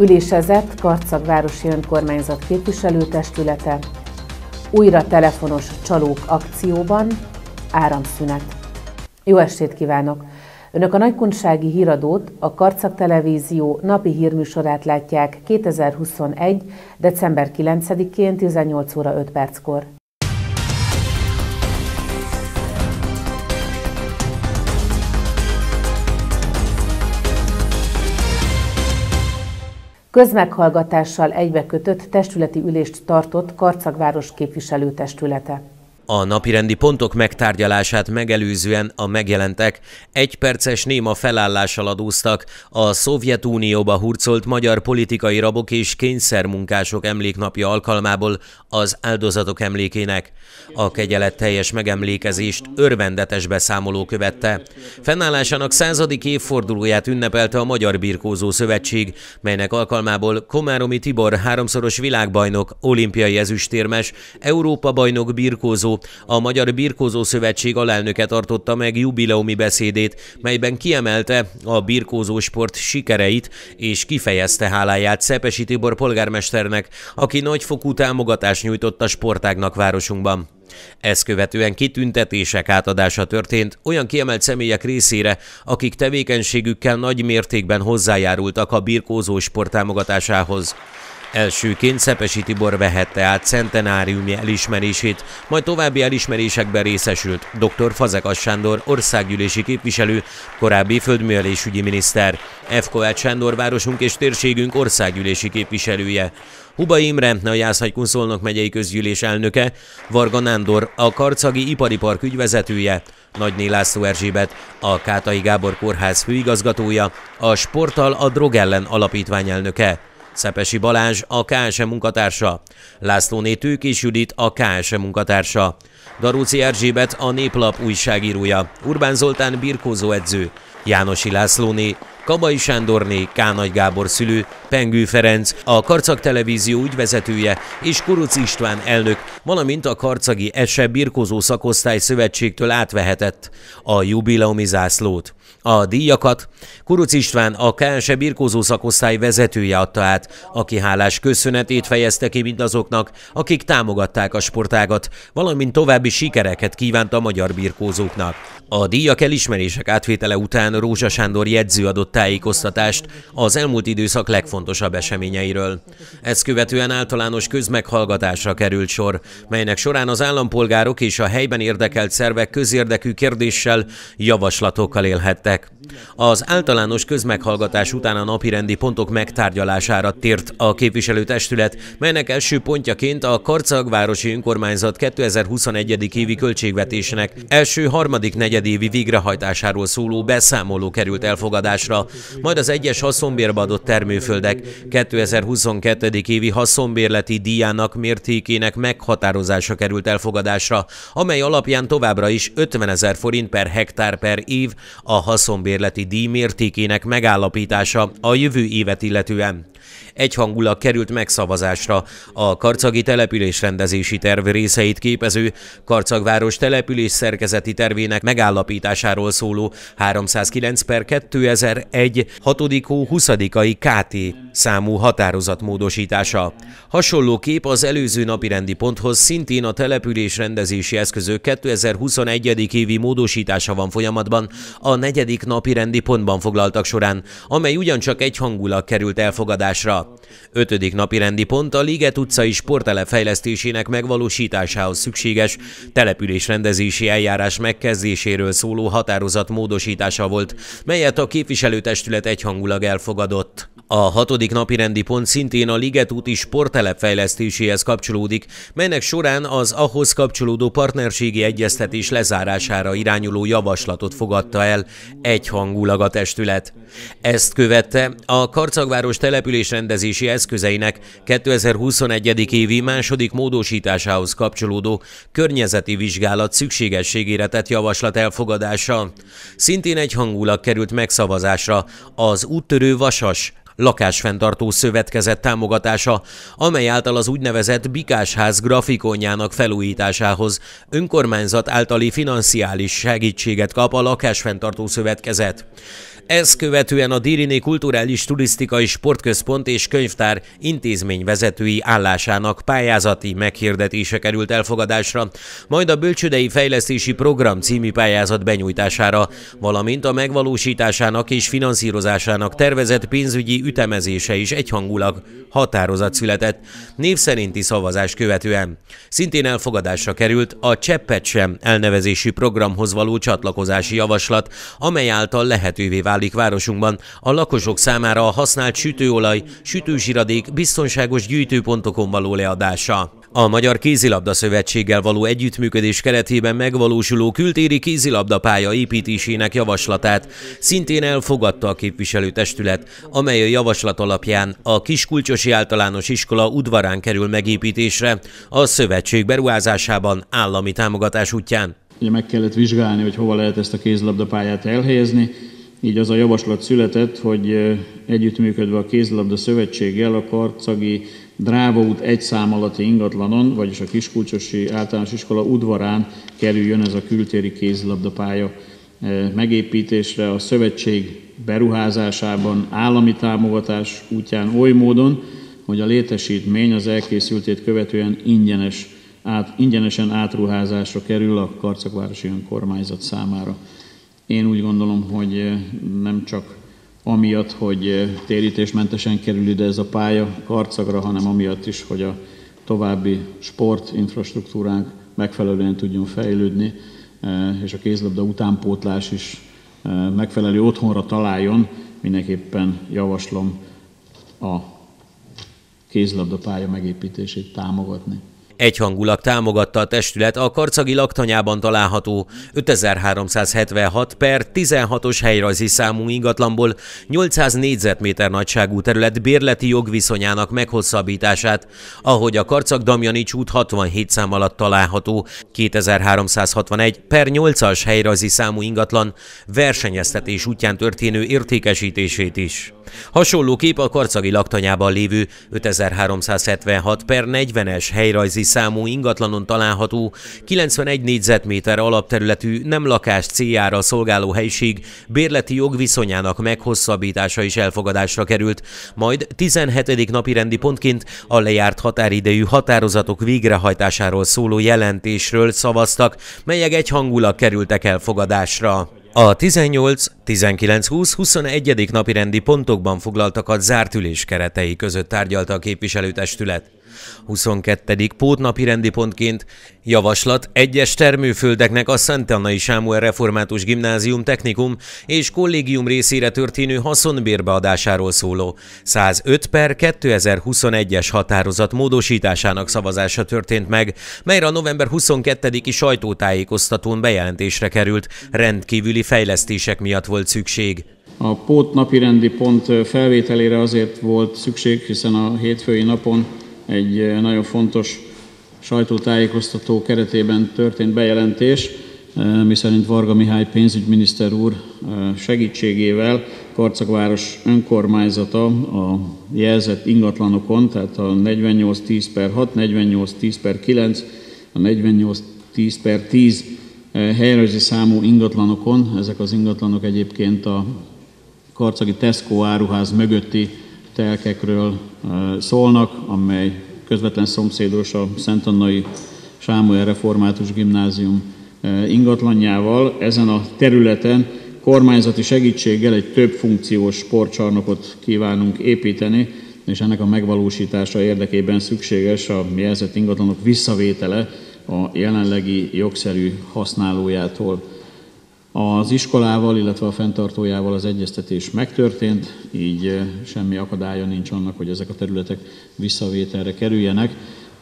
Ülésezett Karcag Városi Önkormányzat képviselőtestülete, újra telefonos csalók akcióban, áramszünet. Jó estét kívánok! Önök a Nagykunsági Híradót, a Karcag Televízió napi hírműsorát látják 2021. december 9-én 18 óra 5 perckor. Közmeghallgatással egybekötött testületi ülést tartott Karcagváros képviselőtestülete. A napirendi pontok megtárgyalását megelőzően a megjelentek egy perces néma felállással adóztak a Szovjetunióba hurcolt magyar politikai rabok és kényszermunkások emléknapja alkalmából az áldozatok emlékének. A kegyelet teljes megemlékezést örvendetes beszámoló követte. Fennállásának századik évfordulóját ünnepelte a Magyar Birkózó Szövetség, melynek alkalmából Komáromi Tibor háromszoros világbajnok, olimpiai ezüstérmes, Európa bajnok birkózó a Magyar Birkózó Szövetség alelnöke tartotta meg jubileumi beszédét, melyben kiemelte a birkózó sport sikereit és kifejezte háláját Szepesi Tibor polgármesternek, aki nagyfokú támogatást nyújtott a sportágnak városunkban. Ezt követően kitüntetések átadása történt olyan kiemelt személyek részére, akik tevékenységükkel nagy mértékben hozzájárultak a birkózó sport támogatásához. Elsőként Szepesi Tibor vehette át centenáriumi elismerését, majd további elismerésekben részesült dr. Fazekas Sándor országgyűlési képviselő, korábbi földművelésügyi miniszter, F. Kovács Sándor városunk és térségünk országgyűlési képviselője, Huba Imre, a Jászhagy megyei közgyűlés elnöke, Varga Nándor, a Karcagi Ipari Park ügyvezetője, Nagy László Erzsébet, a Kátai Gábor Kórház főigazgatója, a Sporttal a Drog ellen alapítvány elnöke. Szepesi Balázs, a KSE munkatársa, László Nétők és Judit, a KSE munkatársa, Daróci Erzsébet, a Néplap újságírója, Urbán Zoltán birkózóedző, Jánosi Lászlóné, Kabai Sándorné, K. Nagy Gábor szülő, Pengő Ferenc, a Karcag Televízió ügyvezetője és Kuruc István elnök, valamint a Karcagi Ese Birkozó Szakosztály Szövetségtől átvehetett a jubileumi zászlót. A díjakat Kuruc István, a KSE birkózó szakosztály vezetője adta át, aki hálás köszönetét fejezte ki mindazoknak, akik támogatták a sportágat, valamint további sikereket kívánt a magyar birkózóknak. A díjak elismerések átvétele után Rózsa Sándor jegyző adott tájékoztatást az elmúlt időszak legfontosabb eseményeiről. Ezt követően általános közmeghallgatásra került sor, melynek során az állampolgárok és a helyben érdekelt szervek közérdekű kérdéssel, javaslatokkal élhettek. Az általános közmeghallgatás után a napirendi pontok megtárgyalására tért a képviselőtestület, melynek első pontjaként a Karcagvárosi Önkormányzat 2021. évi költségvetésének első harmadik negyedévi végrehajtásáról szóló beszámoló került elfogadásra, hektára, majd az egyes haszonbérbe adott termőföldek 2022. évi haszonbérleti díjának mértékének meghatározása került elfogadásra, amely alapján továbbra is 50 ezer forint per hektár per év a haszonbérleti díj mértékének megállapítása a jövő évet illetően. Egyhangulag került megszavazásra a karcagi település rendezési terv részeit képező Karcagváros település szerkezeti tervének megállapításáról szóló 309 per 2000 egy 6. hó 20 KT számú határozat módosítása. Hasonló kép az előző napirendi ponthoz szintén a település rendezési eszközök 2021. évi módosítása van folyamatban a negyedik napirendi pontban foglaltak során, amely ugyancsak egyhangulag került elfogadásra. Ötödik napirendi pont a Liget utcai sportele fejlesztésének megvalósításához szükséges településrendezési eljárás megkezdéséről szóló határozat módosítása volt, melyet a képviselő testület egyhangulag elfogadott. A hatodik napi rendi pont szintén a Ligetúti sporttelep fejlesztéséhez kapcsolódik, melynek során az ahhoz kapcsolódó partnerségi egyeztetés lezárására irányuló javaslatot fogadta el egyhangulag a testület. Ezt követte a Karcagváros településrendezési eszközeinek 2021. évi második módosításához kapcsolódó környezeti vizsgálat szükségességére tett javaslat elfogadása. Szintén egyhangulag került megszavazásra az úttörő vasas, lakásfenntartó szövetkezet támogatása, amely által az úgynevezett Bikásház grafikonjának felújításához önkormányzat általi financiális segítséget kap a lakásfenntartó szövetkezet. Ezt követően a Diriné Kulturális Turisztikai Sportközpont és Könyvtár intézmény vezetői állásának pályázati meghirdetése került elfogadásra, majd a Bölcsődei Fejlesztési Program című pályázat benyújtására, valamint a megvalósításának és finanszírozásának tervezett pénzügyi ütemezése is egyhangulag határozat született, név szerinti szavazás követően. Szintén elfogadásra került a Cseppet sem elnevezésű programhoz való csatlakozási javaslat, amely által lehetővé vált válik városunkban. A lakosok számára a használt sütőolaj, sütőzsiradék biztonságos gyűjtőpontokon való leadása. A Magyar Kézilabda Szövetséggel való együttműködés keretében megvalósuló kültéri pálya építésének javaslatát szintén elfogadta a képviselőtestület, amely a javaslat alapján a Kiskulcsosi Általános Iskola udvarán kerül megépítésre, a szövetség beruházásában állami támogatás útján. Ugye meg kellett vizsgálni, hogy hova lehet ezt a pályát elhelyezni, így az a javaslat született, hogy együttműködve a kézlabda Szövetséggel a Karcagi Dráva út egy szám alatti ingatlanon, vagyis a Kiskulcsosi Általános Iskola udvarán kerüljön ez a kültéri kézlabda pálya megépítésre a szövetség beruházásában állami támogatás útján oly módon, hogy a létesítmény az elkészültét követően ingyenes, át, ingyenesen átruházásra kerül a Karcagvárosi Önkormányzat számára. Én úgy gondolom, hogy eh, nem csak amiatt, hogy eh, térítésmentesen kerül ide ez a pálya karcagra, hanem amiatt is, hogy a további sportinfrastruktúránk megfelelően tudjon fejlődni, eh, és a kézlabda utánpótlás is megfelelő otthonra találjon, mindenképpen javaslom a kézlabda pálya megépítését támogatni. Egyhangulag támogatta a testület a karcagi laktanyában található 5376 per 16-os helyrajzi számú ingatlanból 800 négyzetméter nagyságú terület bérleti jogviszonyának meghosszabbítását, ahogy a karcag Damjanics út 67 szám alatt található 2361 per 8-as helyrajzi számú ingatlan versenyeztetés útján történő értékesítését is. Hasonló kép a karcagi laktanyában lévő 5376 per 40-es helyrajzi számú ingatlanon található 91 négyzetméter alapterületű nem lakás céljára szolgáló helyiség bérleti jogviszonyának meghosszabbítása is elfogadásra került, majd 17. napi rendi pontként a lejárt határidejű határozatok végrehajtásáról szóló jelentésről szavaztak, melyek egyhangulag kerültek elfogadásra. A 18, 19, 20, 21. napi rendi pontokban foglaltakat zárt ülés keretei között tárgyalta a képviselőtestület. 22. pótnapi rendi pontként javaslat egyes termőföldeknek a Szent Annai Sámuel Református Gimnázium technikum és kollégium részére történő haszonbérbeadásáról szóló 105 per 2021-es határozat módosításának szavazása történt meg, melyre a november 22-i sajtótájékoztatón bejelentésre került, rendkívüli fejlesztések miatt volt szükség. A napi rendi pont felvételére azért volt szükség, hiszen a hétfői napon egy eh, nagyon fontos sajtótájékoztató keretében történt bejelentés, eh, miszerint Varga Mihály pénzügyminiszter úr eh, segítségével Karcagváros önkormányzata a jelzett ingatlanokon, tehát a 4810 per 6, 4810 per 9, a 4810 per 10 helyrajzi számú ingatlanokon, ezek az ingatlanok egyébként a karcagi Tesco áruház mögötti telkekről szólnak, amely közvetlen szomszédos a Annai Sámuel Református Gimnázium ingatlanjával. Ezen a területen kormányzati segítséggel egy több funkciós sportcsarnokot kívánunk építeni, és ennek a megvalósítása érdekében szükséges a jelzett ingatlanok visszavétele a jelenlegi jogszerű használójától. Az iskolával, illetve a fenntartójával az egyeztetés megtörtént, így eh, semmi akadálya nincs annak, hogy ezek a területek visszavételre kerüljenek,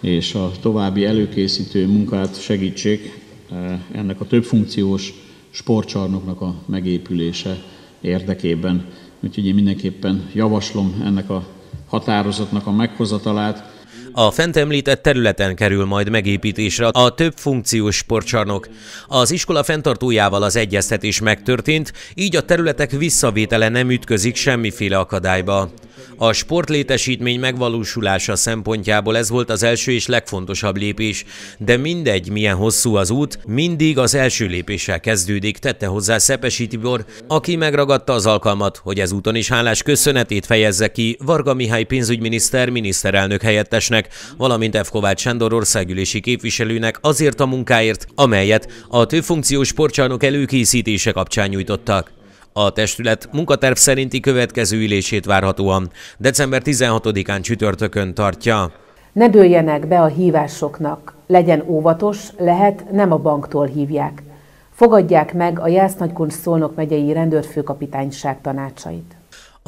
és a további előkészítő munkát segítsék eh, ennek a többfunkciós sportcsarnoknak a megépülése érdekében. Úgyhogy én mindenképpen javaslom ennek a határozatnak a meghozatalát, a fent említett területen kerül majd megépítésre a több funkciós sportcsarnok. Az iskola fenntartójával az egyeztetés megtörtént, így a területek visszavétele nem ütközik semmiféle akadályba. A sportlétesítmény megvalósulása szempontjából ez volt az első és legfontosabb lépés, de mindegy, milyen hosszú az út, mindig az első lépéssel kezdődik, tette hozzá Szepesi Tibor, aki megragadta az alkalmat, hogy ezúton is hálás köszönetét fejezze ki Varga Mihály pénzügyminiszter miniszterelnök helyettesnek, valamint F. Kovács Sándor országgyűlési képviselőnek azért a munkáért, amelyet a többfunkciós sportcsarnok előkészítése kapcsán nyújtottak. A testület munkaterv szerinti következő ülését várhatóan december 16-án csütörtökön tartja. Ne dőljenek be a hívásoknak, legyen óvatos, lehet nem a banktól hívják. Fogadják meg a Jász Nagykuncs Szolnok megyei rendőrfőkapitányság tanácsait.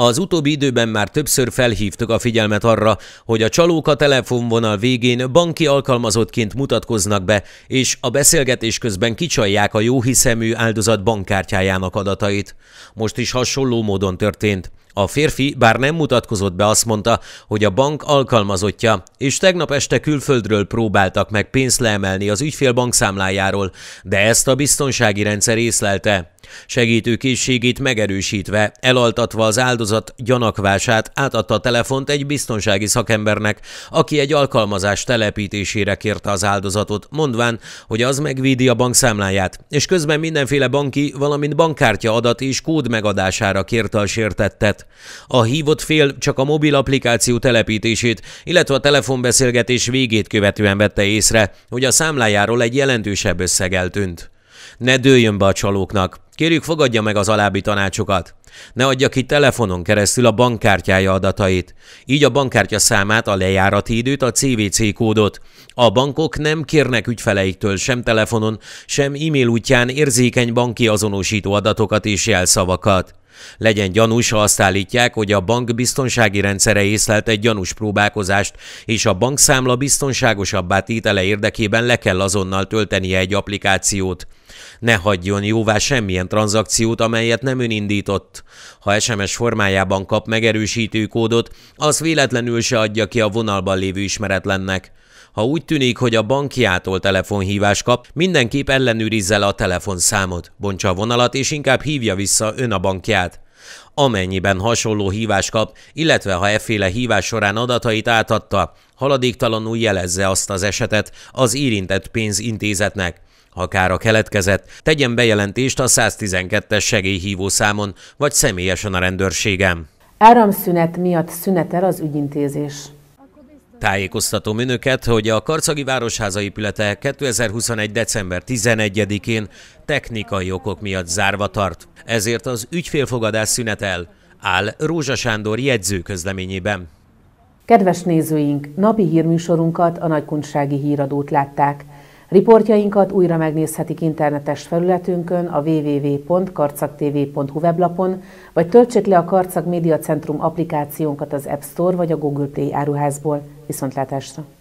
Az utóbbi időben már többször felhívtuk a figyelmet arra, hogy a csalók a telefonvonal végén banki alkalmazottként mutatkoznak be, és a beszélgetés közben kicsalják a jóhiszemű áldozat bankkártyájának adatait. Most is hasonló módon történt. A férfi, bár nem mutatkozott be, azt mondta, hogy a bank alkalmazottja, és tegnap este külföldről próbáltak meg pénzt leemelni az ügyfél bankszámlájáról, de ezt a biztonsági rendszer észlelte. Segítőkészségét megerősítve, elaltatva az áldozat gyanakvását, átadta a telefont egy biztonsági szakembernek, aki egy alkalmazás telepítésére kérte az áldozatot, mondván, hogy az megvédi a bankszámláját, és közben mindenféle banki, valamint bankkártya adat és kód megadására kérte a sértettet. A hívott fél csak a mobil applikáció telepítését, illetve a telefonbeszélgetés végét követően vette észre, hogy a számlájáról egy jelentősebb összeg eltűnt. Ne dőljön be a csalóknak. Kérjük, fogadja meg az alábbi tanácsokat. Ne adja ki telefonon keresztül a bankkártyája adatait. Így a bankkártya számát, a lejárati időt, a CVC kódot. A bankok nem kérnek ügyfeleiktől sem telefonon, sem e-mail útján érzékeny banki azonosító adatokat és jelszavakat. Legyen gyanús, ha azt állítják, hogy a bank biztonsági rendszere észlelt egy gyanús próbálkozást, és a bankszámla biztonságosabbá tétele érdekében le kell azonnal töltenie egy applikációt. Ne hagyjon jóvá semmilyen tranzakciót, amelyet nem ön indított. Ha SMS formájában kap megerősítő kódot, az véletlenül se adja ki a vonalban lévő ismeretlennek. Ha úgy tűnik, hogy a bankiától telefonhívás kap, mindenképp ellenőrizze le a telefonszámot, bontsa a vonalat és inkább hívja vissza ön a bankját. Amennyiben hasonló hívás kap, illetve ha efféle hívás során adatait átadta, haladéktalanul jelezze azt az esetet az érintett pénzintézetnek. Ha kára keletkezett, tegyen bejelentést a 112-es segélyhívó számon, vagy személyesen a rendőrségem. Áramszünet miatt szünetel az ügyintézés. Tájékoztatom önöket, hogy a Karcagi Városháza épülete 2021. december 11-én technikai okok miatt zárva tart, ezért az ügyfélfogadás szünetel, áll Rózsa Sándor közleményében. Kedves nézőink, napi hírműsorunkat, a Nagykunsági Híradót látták – Riportjainkat újra megnézhetik internetes felületünkön a www.karcagtv.hu weblapon, vagy töltsék le a Karcag Média Centrum applikációnkat az App Store vagy a Google Play áruházból. Viszontlátásra!